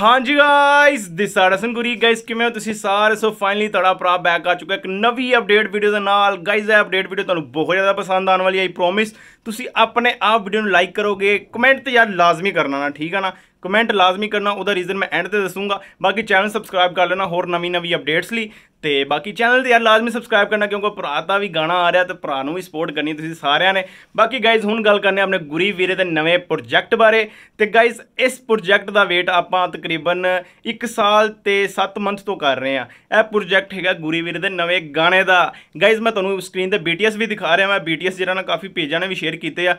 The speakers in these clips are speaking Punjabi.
ਹਾਂਜੀ ਗਾਇਸ ਦਿਸ ਆਰ ਅਸਨ ਗੁਰੀ ਗਾਇਸ ਕਿਵੇਂ ਹੋ ਤੁਸੀਂ ਸਾਰੇ ਸੋ ਫਾਈਨਲੀ ਤੁਹਾਡਾ ਭਰਾ ਬੈਕ ਆ ਚੁੱਕਾ ਇੱਕ ਨਵੀਂ ਅਪਡੇਟ ਵੀਡੀਓ ਦੇ ਨਾਲ ਗਾਇਸ ਇਹ ਅਪਡੇਟ ਵੀਡੀਓ ਤੁਹਾਨੂੰ ਬਹੁਤ ਜ਼ਿਆਦਾ ਪਸੰਦ ਆਉਣ ਵਾਲੀ ਹੈ ਆਈ ਪ੍ਰੋਮਿਸ ਤੁਸੀਂ ਆਪਣੇ ਆਪ ਵੀਡੀਓ ਨੂੰ ਲਾਈਕ ਕਰੋਗੇ ਕਮੈਂਟ ਤੇ ਯਾਰ ਲਾਜ਼ਮੀ ਕਰਨਾ ਨਾ ਠੀਕ ਆ ਨਾ ਕਮੈਂਟ ਲਾਜ਼ਮੀ ਕਰਨਾ ਉਹਦਾ ਰੀਜ਼ਨ ਮੈਂ ਐਂਡ ਤੇ ਦੱਸੂਗਾ ਬਾਕੀ ਚੈਨਲ ਸਬਸਕ੍ਰਾਈਬ ਕਰ ਲੈਣਾ ਹੋਰ ਨਵੀਂ ਨਵੀਂ ਅਪਡੇਟਸ ਲਈ ਤੇ ਬਾਕੀ ਚੈਨਲ ਤੇ ਯਾਰ ਲਾਜ਼ਮੀ ਸਬਸਕ੍ਰਾਈਬ ਕਰਨਾ ਕਿਉਂਕਿ ਭਰਾ ਦਾ ਵੀ ਗਾਣਾ ਆ ਰਿਹਾ ਤੇ ਭਰਾ ਨੂੰ ਵੀ ਸਪੋਰਟ ਕਰਨੀ ਤੁਸੀਂ ਸਾਰਿਆਂ ਨੇ ਬਾਕੀ ਗਾਇਜ਼ ਹੁਣ ਗੱਲ ਕਰਨੇ ਆਪਣੇ ਗੁਰੀ ਵੀਰੇ ਦੇ ਨਵੇਂ ਪ੍ਰੋਜੈਕਟ ਬਾਰੇ ਤੇ ਗਾਇਜ਼ ਇਸ ਪ੍ਰੋਜੈਕਟ ਦਾ ਵੇਟ ਆਪਾਂ ਤਕਰੀਬਨ 1 ਸਾਲ ਤੇ 7 ਮੰਥ ਤੋਂ ਕਰ ਰਹੇ ਆ ਇਹ ਪ੍ਰੋਜੈਕਟ ਹੈਗਾ ਗੁਰੀ ਵੀਰੇ ਦੇ ਨਵੇਂ ਗਾਣੇ ਦਾ ਗਾਇਜ਼ ਮੈਂ ਤੁਹਾਨੂੰ ਸਕਰੀਨ ਤੇ BTS ਵੀ ਦਿਖਾ ਰਿਹਾ ਮੈਂ BTS ਜਿਹੜਾ ਨਾ ਕਾਫੀ ਪੇਜਾਂ ਨੇ ਵੀ ਸ਼ੇਅਰ ਕੀਤੇ ਆ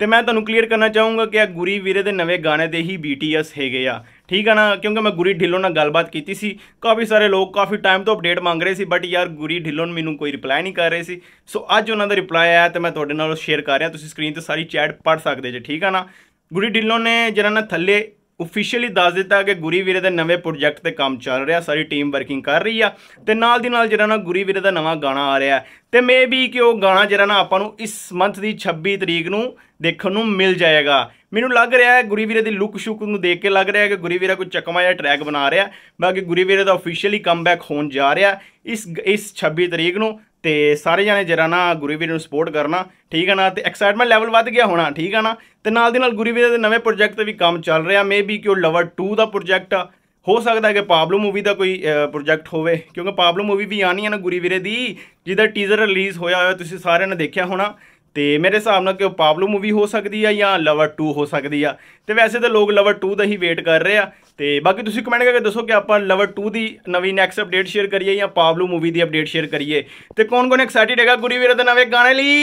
ਤੇ ਮੈਂ ਤੁਹਾਨੂੰ ਕਲੀਅਰ ਕਰਨਾ ਚਾਹੂੰਗਾ ਕਿ ਇਹ ਗੁਰੀ ਵੀਰੇ ਦੇ ਨਵੇਂ ਗਾਣੇ ਦੇ ਹੀ BTS ਹੈਗੇ ਆ ਠੀਕ ਆ ਨਾ ਕਿਉਂਕਿ ਮੈਂ ਗੁਰੀ ਢਿੱਲੋਂ ਨਾਲ ਗੱਲਬਾਤ ਕੀਤੀ ਸੀ ਕਾਫੀ ਸਾਰੇ ਲੋਕ ਕਾਫੀ ਟਾਈਮ ਤੋਂ ਅਪਡੇਟ ਮੰਗ ਰਹੇ ਸੀ ਬਟ ਯਾਰ ਗੁਰੀ ਢਿੱਲੋਂ ਮੈਨੂੰ ਕੋਈ ਰਿਪਲਾਈ ਨਹੀਂ ਕਰ ਰਹੇ ਸੀ ਸੋ ਅੱਜ ਉਹਨਾਂ ਦਾ ਰਿਪਲਾਈ ਆਇਆ ਤੇ ਮੈਂ ਤੁਹਾਡੇ ਨਾਲ ਸ਼ੇਅਰ ਕਰ ਰਿਹਾ ਤੁਸੀਂ ਸਕਰੀਨ ਤੇ ਸਾਰੀ ਚੈਟ ਪੜ੍ਹ ਸਕਦੇ ਜੇ ਠੀਕ ਆ ਨਾ ਗੁਰੀ ਢਿੱਲੋਂ ਨੇ ਜਿਹਨਾਂ ਨਾਲ ਥੱਲੇ ਆਫੀਸ਼ੀਅਲੀ ਦੱਸ ਦਿੱਤਾ ਕਿ ਗੁਰੀ ਵੀਰੇ ਦੇ ਨਵੇਂ ਪ੍ਰੋਜੈਕਟ ਤੇ ਕੰਮ ਚੱਲ ਰਿਹਾ ਸਾਰੀ ਟੀਮ ਵਰਕਿੰਗ ਕਰ ਰਹੀ ਆ ਤੇ ਨਾਲ ਦੀ ਨਾਲ ਜਿਹੜਾ ਨਾ ਗੁਰੀ ਵੀਰੇ ਦਾ ਨਵਾਂ ਗਾਣਾ ਆ ਰਿਹਾ ਤੇ ਮੇ ਵੀ ਕਿ ਉਹ ਗਾਣਾ ਜਿਹੜਾ ਨਾ ਆਪਾਂ ਨੂੰ ਇਸ ਮੰਥ ਦੀ 26 ਤਰੀਕ ਨੂੰ ਦੇਖਣ ਨੂੰ ਮਿਲ ਜਾਏਗਾ ਮੈਨੂੰ ਲੱਗ ਰਿਹਾ ਹੈ ਗੁਰੀ ਵੀਰੇ ਦੀ ਲੁੱਕ ਸ਼ੁੱਕ ਨੂੰ ਦੇਖ ਕੇ ਲੱਗ ਰਿਹਾ ਹੈ ਕਿ ਗੁਰੀ ਵੀਰਾ ਕੋਈ ਚੱਕਮਾ ਜਾਂ ਟਰੈਕ ਬਣਾ ਰਿਹਾ ਬਾਕੀ ਗੁਰੀ ਵੀਰੇ ਦਾ ਆਫੀਸ਼ੀਅਲੀ ਕਮਬੈਕ ਹੋਣ ਜਾ ਰਿਹਾ ਇਸ ਇਸ 26 ਤਰੀਕ ਨੂੰ ਤੇ ਸਾਰੇ ਜਣੇ ਜਰਾ ਨਾ ਗੁਰੂ ਵੀਰ ਨੂੰ ਸਪੋਰਟ ਕਰਨਾ ਠੀਕ ਹੈ ਨਾ ਤੇ ਐਕਸਾਈਟਮੈਂਟ ਲੈਵਲ ਵੱਧ ਗਿਆ ਹੋਣਾ ਠੀਕ ਹੈ ਨਾ ਤੇ ਨਾਲ ਦੀ ਨਾਲ ਗੁਰੂ ਵੀਰ ਦੇ ਨਵੇਂ ਪ੍ਰੋਜੈਕਟ ਤੇ ਵੀ ਕੰਮ ਚੱਲ ਰਿਹਾ ਮੇਬੀ ਕਿ ਉਹ ਲਵਰ 2 ਦਾ ਪ੍ਰੋਜੈਕਟ ਹੋ ਸਕਦਾ ਹੈ ਕਿ ਪਾਬਲੋ ਮੂਵੀ ਦਾ ਕੋਈ ਪ੍ਰੋਜੈਕਟ ਹੋਵੇ ਕਿਉਂਕਿ ਪਾਬਲੋ ਮੂਵੀ ਵੀ ਆਣੀ ਹੈ ਨਾ ਗੁਰੀ ਵੀਰੇ ਦੀ ਜਿਹਦਾ ਟੀਜ਼ਰ ਰਿਲੀਜ਼ ਹੋਇਆ ਹੋਇਆ ਤੁਸੀਂ ਸਾਰਿਆਂ ਨੇ ਦੇਖਿਆ ਹੋਣਾ ਤੇ ਮੇਰੇ ਹਿਸਾਬ ਨਾਲ ਕਿ ਉਹ ਪਾਬਲੋ ਮੂਵੀ ਹੋ ਸਕਦੀ ਆ ਜਾਂ ਲਵਰ 2 ਹੋ ਸਕਦੀ ਆ ਤੇ ਵੈਸੇ ਤਾਂ ਲੋਕ ਲਵਰ 2 ਦਾ ਹੀ ਵੇਟ ਕਰ ਰਹੇ ਆ ਤੇ ਬਾਕੀ ਤੁਸੀਂ ਕਮੈਂਟ ਕਰਕੇ ਦੱਸੋ ਕਿ ਆਪਾਂ ਲਵਰ 2 ਦੀ ਨਵੀਂ ਨੈਕਸਟ ਅਪਡੇਟ ਸ਼ੇਅਰ ਕਰੀਏ ਜਾਂ ਪਾਬਲੋ ਮੂਵੀ ਦੀ ਅਪਡੇਟ ਸ਼ੇਅਰ ਕਰੀਏ ਤੇ ਕੌਣ ਕੌਣ ਐਕਸਾਈਟਿਡ ਹੈਗਾ ਗੁਰੀ ਵੀਰ ਦੇ ਨਵੇਂ ਗਾਣੇ ਲਈ